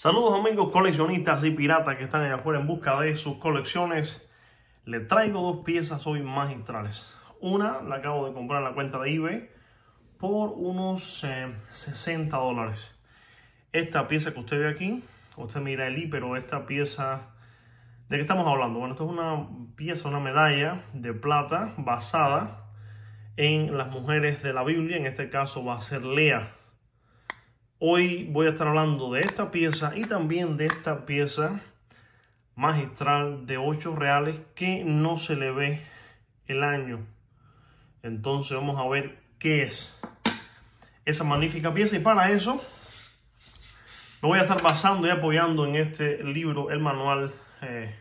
Saludos amigos coleccionistas y piratas que están allá afuera en busca de sus colecciones. Les traigo dos piezas hoy magistrales. Una la acabo de comprar en la cuenta de eBay por unos 60 eh, dólares. Esta pieza que usted ve aquí, usted mira el I, pero esta pieza... ¿De qué estamos hablando? Bueno, esto es una pieza, una medalla de plata basada en las mujeres de la Biblia. En este caso va a ser Lea, Hoy voy a estar hablando de esta pieza y también de esta pieza magistral de 8 reales que no se le ve el año. Entonces vamos a ver qué es esa magnífica pieza y para eso lo voy a estar basando y apoyando en este libro, el manual eh,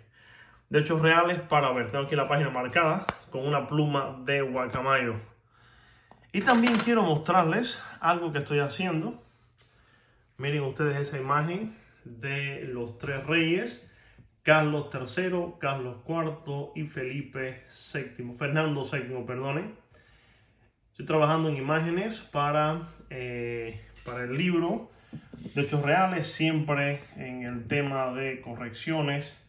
de 8 reales para ver. Tengo aquí la página marcada con una pluma de guacamayo. Y también quiero mostrarles algo que estoy haciendo Miren ustedes esa imagen de los tres reyes, Carlos III, Carlos IV y Felipe VII, Fernando VII, perdonen. Estoy trabajando en imágenes para, eh, para el libro de hechos reales, siempre en el tema de correcciones,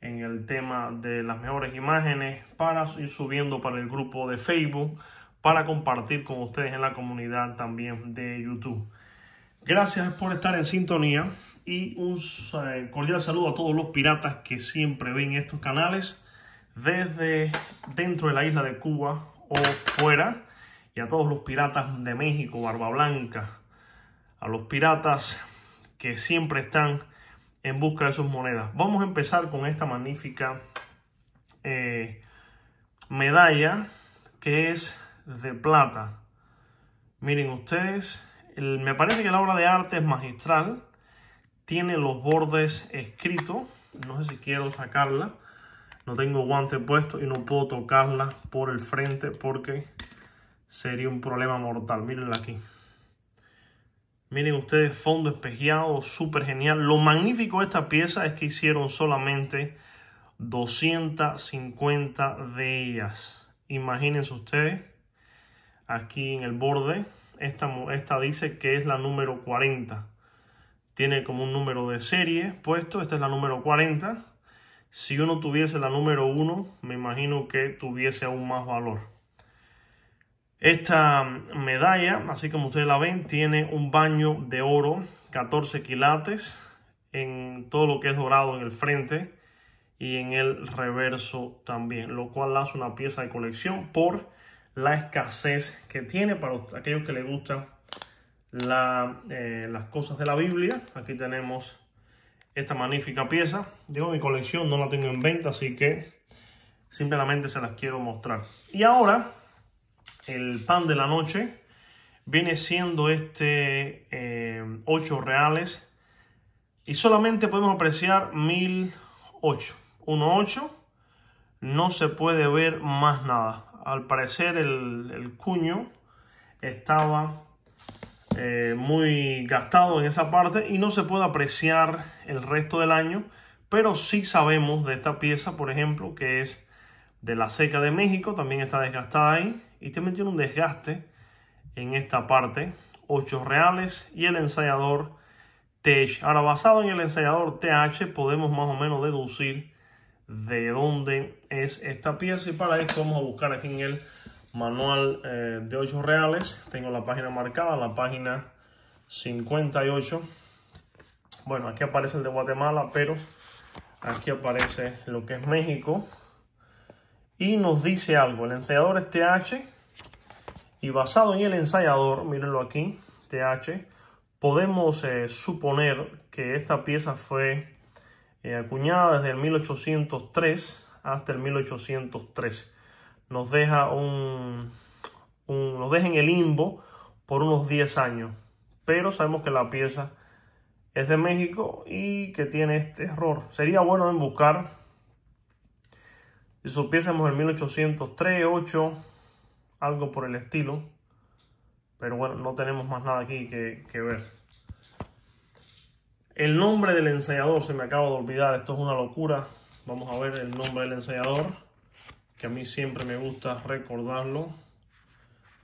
en el tema de las mejores imágenes, para ir subiendo para el grupo de Facebook, para compartir con ustedes en la comunidad también de YouTube. Gracias por estar en sintonía y un eh, cordial saludo a todos los piratas que siempre ven estos canales desde dentro de la isla de Cuba o fuera y a todos los piratas de México, Barba Blanca, a los piratas que siempre están en busca de sus monedas. Vamos a empezar con esta magnífica eh, medalla que es de plata. Miren ustedes, me parece que la obra de arte es magistral. Tiene los bordes escritos. No sé si quiero sacarla. No tengo guante puesto y no puedo tocarla por el frente porque sería un problema mortal. Mírenla aquí. Miren ustedes, fondo espejado, súper genial. Lo magnífico de esta pieza es que hicieron solamente 250 de ellas. Imagínense ustedes, aquí en el borde, esta, dice que es la número 40. Tiene como un número de serie puesto. Esta es la número 40. Si uno tuviese la número 1, me imagino que tuviese aún más valor. Esta mm, medalla, así como ustedes la ven, tiene un baño de oro, 14 quilates, en todo lo que es dorado en el frente y en el reverso también, lo cual la hace una pieza de colección por la escasez que tiene para aquellos que les gustan eh, las cosas de la Biblia. Aquí tenemos esta magnífica pieza. Yo mi colección no la tengo en venta, así que simplemente se las quiero mostrar. Y ahora, el pan de la noche viene siendo este 8 eh, reales y solamente podemos apreciar 1008. 1.8 no se puede ver más nada al parecer el, cuño estaba eh, muy gastado en esa parte y no se puede apreciar el resto del año, pero sí sabemos de esta pieza, por ejemplo, que es de la seca de México, también está desgastada ahí y también tiene un desgaste en esta parte, 8 reales y el ensayador TH. Ahora, basado en el ensayador TH, podemos más o menos deducir de dónde es esta pieza y para esto vamos a buscar aquí en el manual eh, de 8 reales tengo la página marcada la página 58 bueno aquí aparece el de Guatemala pero aquí aparece lo que es México y nos dice algo el ensayador es TH y basado en el ensayador mírenlo aquí TH podemos eh, suponer que esta pieza fue eh, acuñada desde el 1803 hasta el 1813. Nos deja, un, nos en el limbo por unos 10 años, pero sabemos que la pieza es de México y que tiene este error. Sería bueno en buscar, si supiésemos el 1803, algo por el estilo, pero bueno, no tenemos más nada aquí que ver. El nombre del ensayador se me acaba de olvidar, esto es una locura. Vamos a ver el nombre del ensayador, que a mí siempre me gusta recordarlo.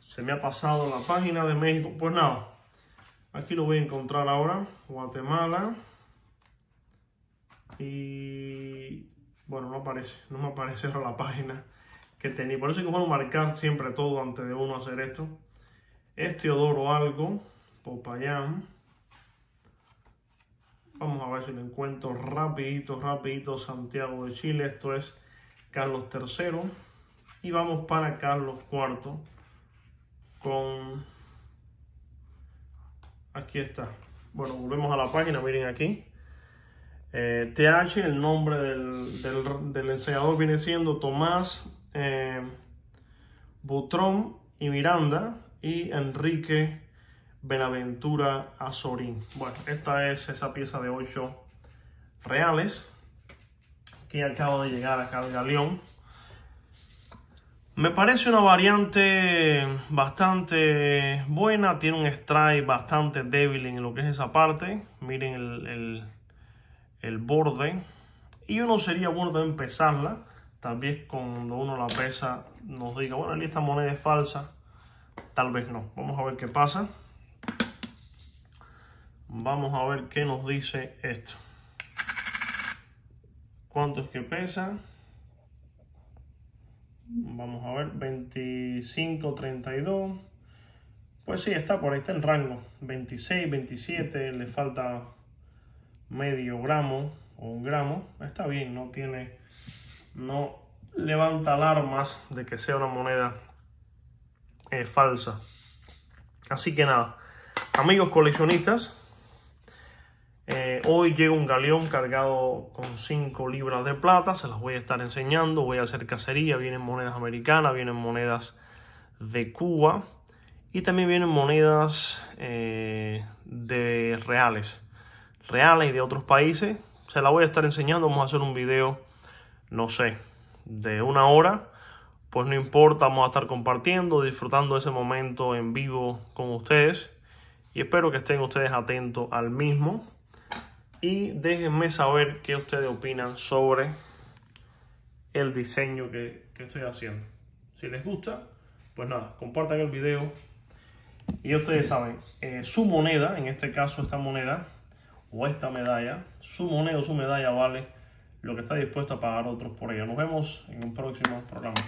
Se me ha pasado la página de México. Pues nada, aquí lo voy a encontrar ahora. Guatemala. Y bueno, no aparece, no me aparece la página que tenía. Por eso es que bueno marcar siempre todo antes de uno hacer esto. Es Teodoro Algo, Popayán si lo encuentro rapidito, rapidito, Santiago de Chile, esto es Carlos III. Y vamos para Carlos IV con... Aquí está. Bueno, volvemos a la página, miren aquí. TH, eh, el nombre del, del, viene siendo Tomás eh, Butrón y Miranda y Enrique Benaventura Azorín. Bueno, esta es esa pieza de 8 reales que acaba de llegar acá al galeón. Me parece una variante bastante buena, tiene un strike bastante débil en lo que es esa parte. Miren el, borde. Y uno sería bueno empezarla. Tal vez cuando uno la pesa nos diga, bueno, esta moneda es falsa. Tal vez no. Vamos a ver qué pasa. Vamos a ver qué nos dice esto. ¿Cuánto es que pesa? Vamos a ver, 25, 32. Pues sí, está por ahí, está el rango. 26, 27, le falta medio gramo o un gramo. Está bien, no tiene, no levanta alarmas de que sea una moneda eh, falsa. Así que nada, amigos coleccionistas, Hoy llega un galeón cargado con 5 libras de plata, se las voy a estar enseñando, voy a hacer cacería, vienen monedas americanas, vienen monedas de Cuba y también vienen monedas eh, de reales, reales y de otros países. Se las voy a estar enseñando, vamos a hacer un video, no sé, de una hora pues no importa, vamos a estar compartiendo, disfrutando ese momento en vivo con ustedes y espero que estén ustedes atentos al mismo y déjenme saber qué ustedes opinan sobre el diseño que, estoy haciendo. Si les gusta, pues nada, compartan el video. Y ustedes saben, eh, su moneda, en este caso esta moneda o esta medalla, su moneda o su medalla vale lo que está dispuesto a pagar otros por ella. Nos vemos en un próximo programa.